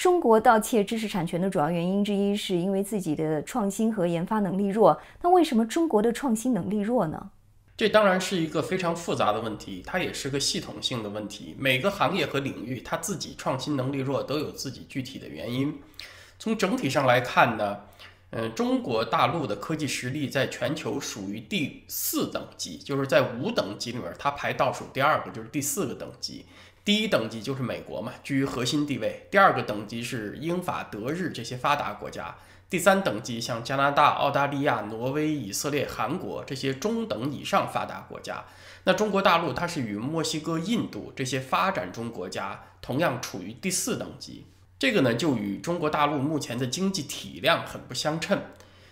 中国盗窃知识产权的主要原因之一，是因为自己的创新和研发能力弱。那为什么中国的创新能力弱呢？这当然是一个非常复杂的问题，它也是个系统性的问题。每个行业和领域，它自己创新能力弱都有自己具体的原因。从整体上来看呢，呃，中国大陆的科技实力在全球属于第四等级，就是在五等级里面，它排倒数第二个，就是第四个等级。第一等级就是美国嘛，居于核心地位。第二个等级是英法德日这些发达国家。第三等级像加拿大、澳大利亚、挪威、以色列、韩国这些中等以上发达国家。那中国大陆它是与墨西哥、印度这些发展中国家同样处于第四等级。这个呢，就与中国大陆目前的经济体量很不相称。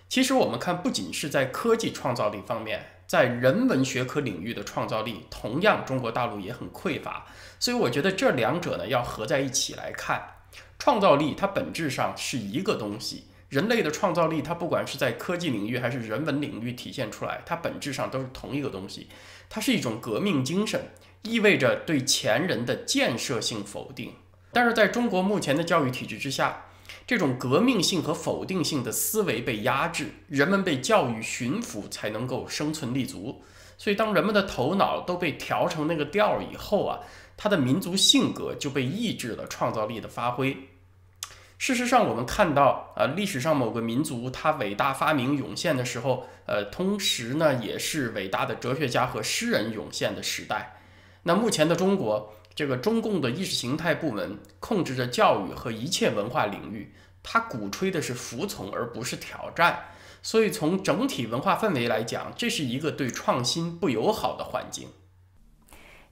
其实我们看，不仅是在科技创造力方面，在人文学科领域的创造力，同样中国大陆也很匮乏。所以我觉得这两者呢，要合在一起来看，创造力它本质上是一个东西。人类的创造力，它不管是在科技领域还是人文领域体现出来，它本质上都是同一个东西。它是一种革命精神，意味着对前人的建设性否定。但是在中国目前的教育体制之下。这种革命性和否定性的思维被压制，人们被教育驯服，才能够生存立足。所以，当人们的头脑都被调成那个调儿以后啊，他的民族性格就被抑制了创造力的发挥。事实上，我们看到啊，历史上某个民族他伟大发明涌现的时候，呃，同时呢，也是伟大的哲学家和诗人涌现的时代。那目前的中国。这个中共的意识形态部门控制着教育和一切文化领域，他鼓吹的是服从而不是挑战，所以从整体文化氛围来讲，这是一个对创新不友好的环境。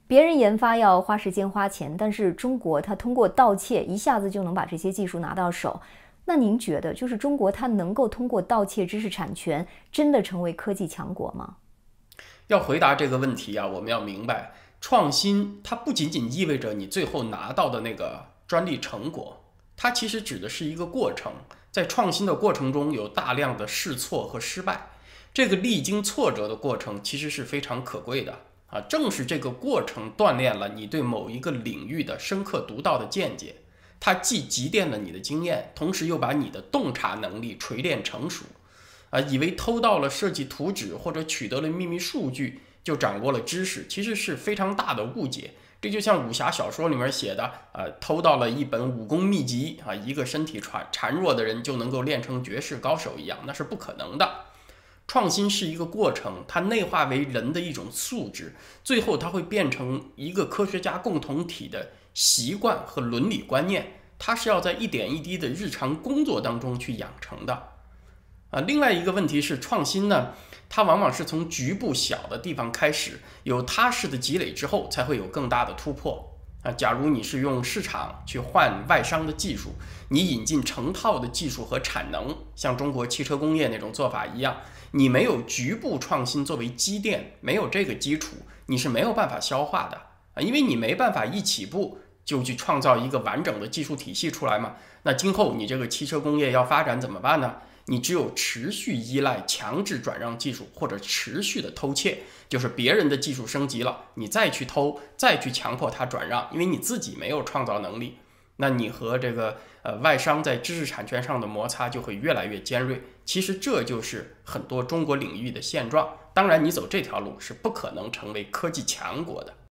别人研发要花时间花钱，但是中国他通过盗窃一下子就能把这些技术拿到手。那您觉得，就是中国它能够通过盗窃知识产权，真的成为科技强国吗？要回答这个问题啊，我们要明白。创新它不仅仅意味着你最后拿到的那个专利成果，它其实指的是一个过程。在创新的过程中，有大量的试错和失败，这个历经挫折的过程其实是非常可贵的啊！正是这个过程锻炼了你对某一个领域的深刻独到的见解，它既积淀了你的经验，同时又把你的洞察能力锤炼成熟。啊，以为偷到了设计图纸或者取得了秘密数据。就掌握了知识，其实是非常大的误解。这就像武侠小说里面写的，呃，偷到了一本武功秘籍啊，一个身体孱孱弱的人就能够练成绝世高手一样，那是不可能的。创新是一个过程，它内化为人的一种素质，最后它会变成一个科学家共同体的习惯和伦理观念。它是要在一点一滴的日常工作当中去养成的。啊，另外一个问题是创新呢，它往往是从局部小的地方开始，有踏实的积累之后，才会有更大的突破。啊，假如你是用市场去换外商的技术，你引进成套的技术和产能，像中国汽车工业那种做法一样，你没有局部创新作为积淀，没有这个基础，你是没有办法消化的啊，因为你没办法一起步就去创造一个完整的技术体系出来嘛。那今后你这个汽车工业要发展怎么办呢？你只有持续依赖强制转让技术，或者持续的偷窃，就是别人的技术升级了，你再去偷，再去强迫他转让，因为你自己没有创造能力，那你和这个呃外商在知识产权上的摩擦就会越来越尖锐。其实这就是很多中国领域的现状。当然，你走这条路是不可能成为科技强国的。